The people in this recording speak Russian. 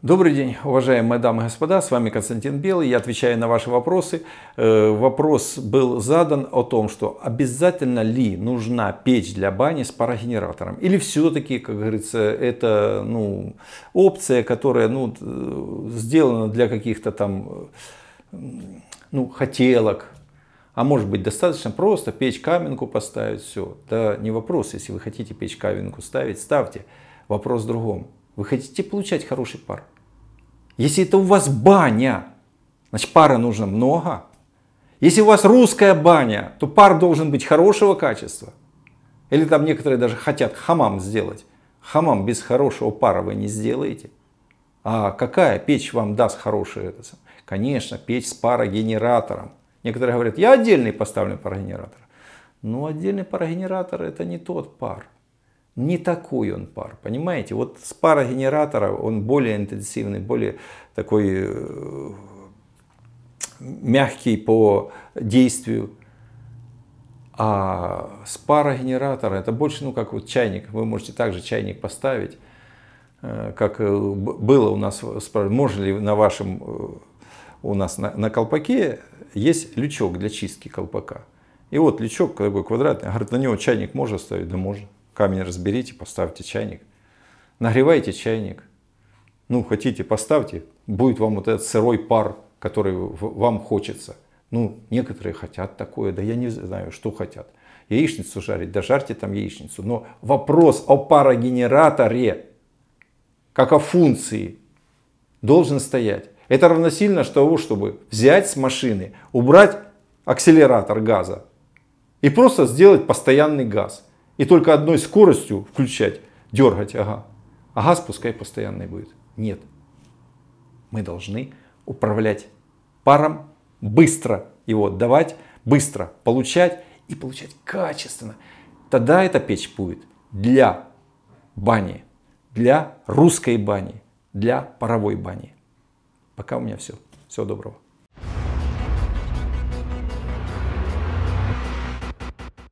Добрый день, уважаемые дамы и господа, с вами Константин Белый, я отвечаю на ваши вопросы. Э, вопрос был задан о том, что обязательно ли нужна печь для бани с парогенератором? Или все-таки, как говорится, это ну, опция, которая ну, сделана для каких-то там ну, хотелок, а может быть достаточно просто печь каменку поставить, все. Да не вопрос, если вы хотите печь каменку ставить, ставьте. Вопрос в другом вы хотите получать хороший пар? Если это у вас баня, значит пара нужно много. Если у вас русская баня, то пар должен быть хорошего качества. Или там некоторые даже хотят хамам сделать. Хамам без хорошего пара вы не сделаете. А какая печь вам даст хорошее Конечно, печь с парогенератором. Некоторые говорят, я отдельный поставлю парогенератор. Но ну, отдельный парогенератор это не тот пар. Не такой он пар, понимаете? Вот с парогенератора он более интенсивный, более такой э, мягкий по действию. А с парогенератора это больше, ну как вот чайник, вы можете также чайник поставить, э, как э, было у нас, можно ли на вашем, у нас на, на колпаке есть лючок для чистки колпака. И вот лючок такой квадратный, говорит, на него чайник можно ставить? Да можно камень разберите, поставьте чайник. Нагревайте чайник. Ну, хотите, поставьте, будет вам вот этот сырой пар, который вам хочется. Ну, некоторые хотят такое, да я не знаю, что хотят. Яичницу жарить, да жарьте там яичницу. Но вопрос о парогенераторе, как о функции, должен стоять. Это равносильно того, чтобы взять с машины, убрать акселератор газа и просто сделать постоянный газ и только одной скоростью включать, дергать, ага, а газ пускай постоянный будет. Нет. Мы должны управлять паром, быстро его отдавать, быстро получать и получать качественно. Тогда эта печь будет для бани, для русской бани, для паровой бани. Пока у меня все. Всего доброго.